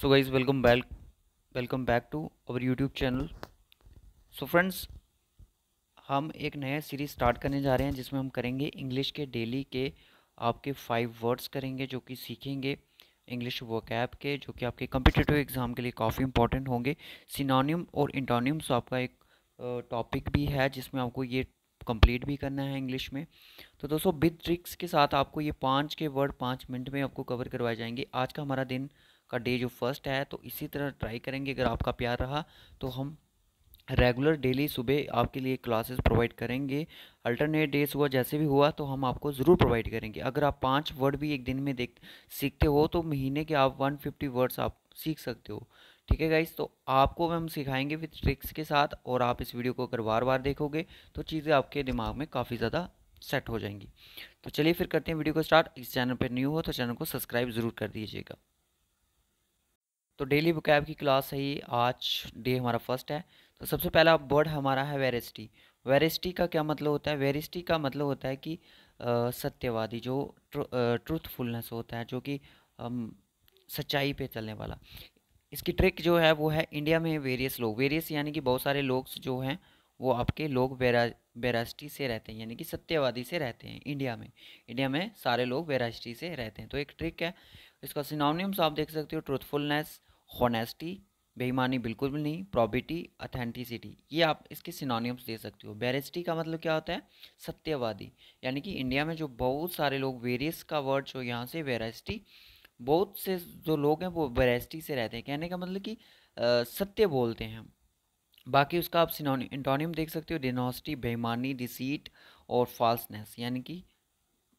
so guys welcome back welcome back to our YouTube channel so friends हम एक नया series start करने जा रहे हैं जिसमें हम करेंगे इंग्लिश के डेली के आपके फाइव वर्ड्स करेंगे जो कि सीखेंगे इंग्लिश वोकैब के जो कि आपके कंपिटेटिव एग्ज़ाम के लिए काफ़ी इंपॉर्टेंट होंगे सिनोनियम और इंटोनियम्स तो आपका एक टॉपिक भी है जिसमें आपको ये कंप्लीट भी करना है इंग्लिश में तो दोस्तों बिग ट्रिक्स के साथ आपको ये पाँच के वर्ड पाँच मिनट में आपको कवर करवाए जाएंगे आज का हमारा दिन का डे जो फर्स्ट है तो इसी तरह ट्राई करेंगे अगर आपका प्यार रहा तो हम रेगुलर डेली सुबह आपके लिए क्लासेस प्रोवाइड करेंगे अल्टरनेट डेज हुआ जैसे भी हुआ तो हम आपको ज़रूर प्रोवाइड करेंगे अगर आप पाँच वर्ड भी एक दिन में देख सीखते हो तो महीने के आप 150 वर्ड्स आप सीख सकते हो ठीक है गाइस तो आपको हम सिखाएंगे विद ट्रिक्स के साथ और आप इस वीडियो को अगर बार बार देखोगे तो चीज़ें आपके दिमाग में काफ़ी ज़्यादा सेट हो जाएंगी तो चलिए फिर करते हैं वीडियो को स्टार्ट इस चैनल पर न्यू हो तो चैनल को सब्सक्राइब ज़रूर कर दीजिएगा तो डेली वोकैब की क्लास है ये आज डे हमारा फर्स्ट है तो सबसे पहला वर्ड हमारा है वेरेस्टी वेरेस्टी का क्या मतलब होता है वेरेस्टी का मतलब होता है कि आ, सत्यवादी जो ट्रूथफुलनेस होता है जो कि सच्चाई पे चलने वाला इसकी ट्रिक जो है वो है इंडिया में वेरियस लोग वेरियस यानी कि बहुत सारे लोग जो हैं वो आपके लोग वेरा वेरास्टी से रहते हैं यानी कि सत्यवादी से रहते हैं इंडिया में इंडिया में सारे लोग वेरास्टी से रहते हैं तो एक ट्रिक है इसका सिनोनियम्स आप देख सकते हो ट्रूथफुलनेस होनेस्टी बेईमानी बिल्कुल भी नहीं प्रॉबिटी अथेंटिसिटी ये आप इसके सिनोनियम्स दे सकते हो बेरिस्टी का मतलब क्या होता है सत्यवादी यानी कि इंडिया में जो बहुत सारे लोग वेरियस का वर्ड जो यहाँ से वेरेस्टी बहुत से जो लोग हैं वो वेरेस्टी से रहते हैं कहने का मतलब कि सत्य बोलते हैं बाकी उसका आप सिनोनियम देख सकते हो डिनोस्टी बेईमानी डिसीट और फॉल्सनेस यानी कि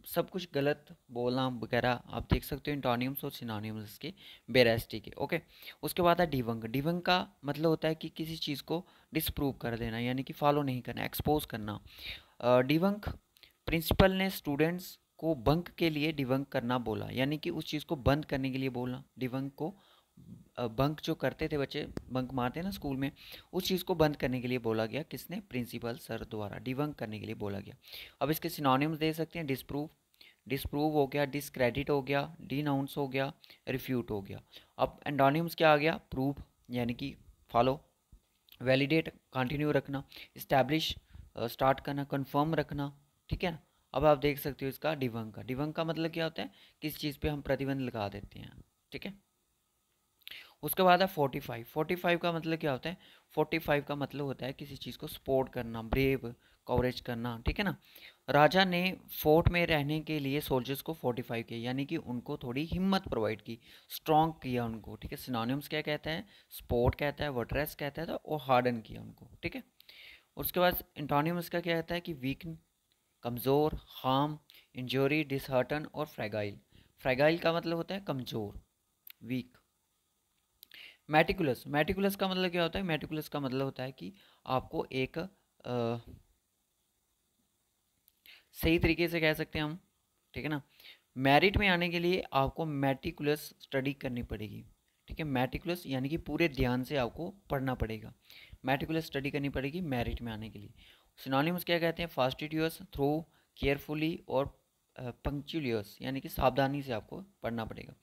सब कुछ गलत बोलना वगैरह आप देख सकते हो इंटोनियम्स और सिनोनियम्स के बेरेस्टी के ओके उसके बाद है डिवंग डिवंग का मतलब होता है कि किसी चीज़ को डिसप्रूव कर देना यानी कि फॉलो नहीं करना एक्सपोज करना डिवंक प्रिंसिपल ने स्टूडेंट्स को बंक के लिए डिवंक करना बोला यानी कि उस चीज़ को बंद करने के लिए बोलना डिवंक को बंक जो करते थे बच्चे बंक मारते ना स्कूल में उस चीज़ को बंद करने के लिए बोला गया किसने प्रिंसिपल सर द्वारा डिबंक करने के लिए बोला गया अब इसके सिनोनिम्स दे सकते हैं डिसप्रूव डिसप्रूव हो गया डिसक्रेडिट हो गया डिनाउंस हो गया रिफ्यूट हो गया अब एंडोनिम्स क्या आ गया प्रूफ यानी कि फॉलो वैलिडेट कंटिन्यू रखना इस्टेब्लिश स्टार्ट करना कन्फर्म रखना ठीक है ना अब आप देख सकते हो इसका डिवंग का डिवंग का मतलब क्या होता है किस चीज़ पे हम प्रतिबंध लगा देते हैं ठीक है उसके बाद है फोर्टी फाइव फोर्टी फाइव का मतलब क्या होता है फोर्टी फाइव का मतलब होता है किसी चीज़ को सपोर्ट करना ब्रेव कवरेज करना ठीक है ना राजा ने फोर्ट में रहने के लिए सोल्जर्स को फाइव किया यानी कि उनको थोड़ी हिम्मत प्रोवाइड की स्ट्रॉन्ग किया उनको ठीक है सिनोनियम्स क्या कहते हैं स्पोर्ट कहता है वर्ट्रेस कहता है तो वो हार्डन किया उनको ठीक है उसके बाद इंटोनियम्स का क्या कहता है कि वीकन कमज़ोर हार्म इंजोरी डिसहर्टन और फ्रेगाइल फ्रेगाइल का मतलब होता है कमज़ोर वीक मेटिकुलस मेटिकुलस का मतलब क्या होता है मेटिकुलस का मतलब होता है कि आपको एक आ, सही तरीके से कह सकते हैं हम ठीक है ना मेरिट में आने के लिए आपको मेटिकुलस स्टडी करनी पड़ेगी ठीक है मेटिकुलस यानी कि पूरे ध्यान से आपको पढ़ना पड़ेगा मेटिकुलस स्टडी करनी पड़ेगी मेरिट में आने के लिए सिनोनिम्स क्या कहते हैं फास्टिट्यूस थ्रू केयरफुली और पंक्चुलियस यानी कि सावधानी से आपको पढ़ना पड़ेगा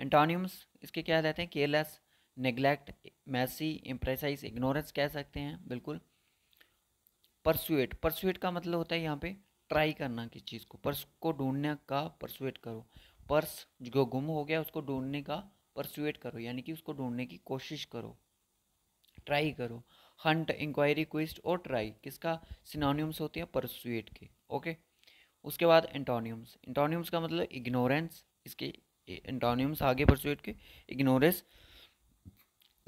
एंटोनिम्स इसके क्या रहते हैं careless neglect messy imprecise ignorance कह सकते हैं बिल्कुल परसुएट परसुएट का मतलब होता है यहाँ पे ट्राई करना किस चीज़ को पर्स को ढूंढने का परसुएट करो पर्स जो गुम हो गया उसको ढूंढने का परसुएट करो यानी कि उसको ढूंढने की कोशिश करो ट्राई करो हंट इंक्वायरी क्विस्ट और ट्राई किसका सिनोनियम्स होते हैं परसुएट के ओके उसके बाद एंटोनियम्स एंटोनियम्स का मतलब इग्नोरेंस इसके एंटोनियम्स आगे परसुएट के इग्नोरेंस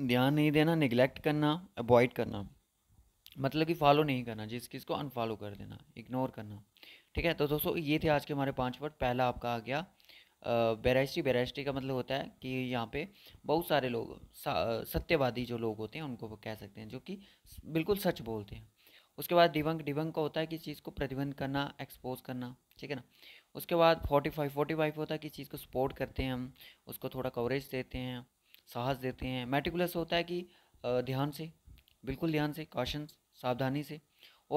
ध्यान नहीं देना निगलेक्ट करना अवॉइड करना मतलब कि फॉलो नहीं करना जिस किस को अनफॉलो कर देना इग्नोर करना ठीक है तो दोस्तों ये थे आज के हमारे पांच वर्ड पहला आपका आ गया बेराइस्टी बेराइस्टी का मतलब होता है कि यहाँ पे बहुत सारे लोग सत्यवादी जो लोग होते हैं उनको कह सकते हैं जो कि बिल्कुल सच बोलते हैं उसके बाद डिवंग डिवंग का होता है कि चीज़ को प्रतिबंध करना एक्सपोज करना ठीक है ना उसके बाद फोर्टी फाइव फोर्टी फाइव होता है कि चीज़ को सपोर्ट करते हैं हम उसको थोड़ा कवरेज देते हैं साहस देते हैं मेटिकुलस होता है कि ध्यान से बिल्कुल ध्यान से कॉशन सावधानी से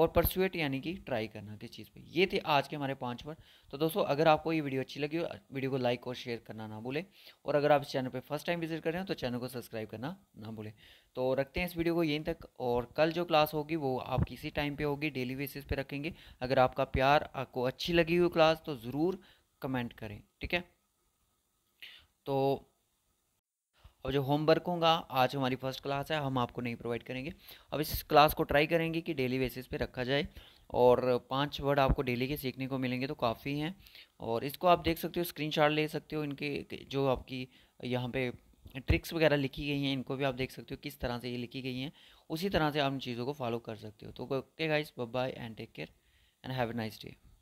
और परसुएट यानी कि ट्राई करना किस चीज़ पे ये थे आज के हमारे पांच पर तो दोस्तों अगर आपको ये वीडियो अच्छी लगी हो वीडियो को लाइक और शेयर करना ना भूलें और अगर आप इस चैनल पे फर्स्ट टाइम विजिट कर रहे हो तो चैनल को सब्सक्राइब करना ना भूलें तो रखते हैं इस वीडियो को यहीं तक और कल जो क्लास होगी वो आप किसी टाइम पर होगी डेली बेसिस पर रखेंगे अगर आपका प्यार आपको अच्छी लगी हुई क्लास तो ज़रूर कमेंट करें ठीक है तो अब जो होमवर्क होगा आज हमारी फर्स्ट क्लास है हम आपको नहीं प्रोवाइड करेंगे अब इस क्लास को ट्राई करेंगे कि डेली बेसिस पे रखा जाए और पांच वर्ड आपको डेली के सीखने को मिलेंगे तो काफ़ी हैं और इसको आप देख सकते हो स्क्रीनशॉट ले सकते हो इनके जो आपकी यहाँ पे ट्रिक्स वगैरह लिखी गई हैं इनको भी आप देख सकते हो किस तरह से ये लिखी गई हैं उसी तरह से आप इन चीज़ों को फॉलो कर सकते हो तो okay guys bye and take care and have a nice day